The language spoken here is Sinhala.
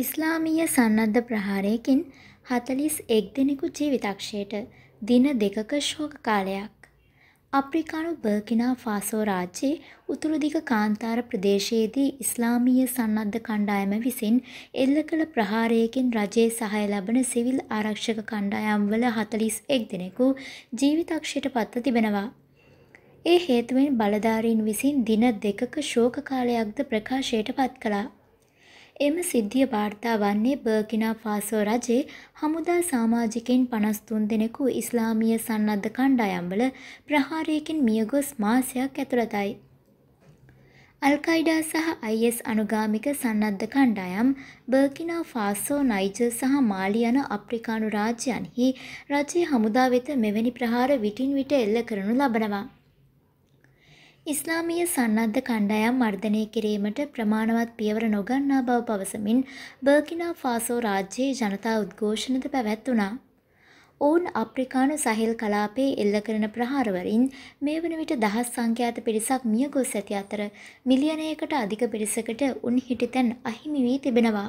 ඉස්ලාමීය සන්නද්ධ ප්‍රහාරයකින් හතලිස් එක් දෙනෙකු ජීවිතක්ෂයට දින දෙකක ශෝක කාලයක්. අප්‍රිකානු බර්කිනා ෆාසෝ රාජ්‍යයේ උතුරුදිග කාන්තාර ප්‍රදේශයේදී ඉස්ලාමීය සන්නද්ධ කණ්ඩායම විසින් එල්ල කළ ප්‍රහාරයකින් රජයේ සහය ලබන සිවිල් ආරක්ෂක කණ්ඩායම්වල හතලිස් එක් දෙනෙකු ජීවිතක්ෂයට පත්ව තිබෙනවා. ඒ හේතුවෙන් බලධාරීන් විසින් දින දෙකක ශෝක කාලයක්ද ප්‍රකාශයට පත් කළා. එම සිද්ධිය වාර්තා වන්නේ බර්කිනා ෆාසෝ රජයේ හමුදා සාමාජිකයින් 53 දෙනෙකු ඉස්ලාමීය සන්නද්ධ කණ්ඩායම්වල ප්‍රහාරයකින් මියගොස් මාසයක් ඇතුළතයි. අල්කයිඩා සහ අයිස් අනුගාමික සන්නද්ධ කණ්ඩායම් බර්කිනා ෆාසෝ නයිජර් සහ මාලි යන අප්‍රිකානු රාජ්‍යයන්හි රජයේ හමුදා වෙත මෙවැනි ප්‍රහාර විටින් විට එල්ල කරනු ලබනවා. ඉස්ලාමීය සන්නද්ධ කණ්ඩායම් මර්ධනය කිරීමට ප්‍රමාණවත් පියවර නොගන්නා බව පවසමින් බර්කිනා ෆාසෝ රාජ්‍යයේ ජනතා උද්ඝෝෂණද පැවැත්වුණා. ඔවුන් අප්‍රිකානු සහිල් කලාපයේ එල්ල කරන ප්‍රහාරවලින් මේ වන විට දහස් සංඛ්‍යාත පිරිසක් මියගොස් ඇති අතර මිලියනයකට අධික පිරිසකට උන් හිටිතැන් අහිමි වී තිබෙනවා.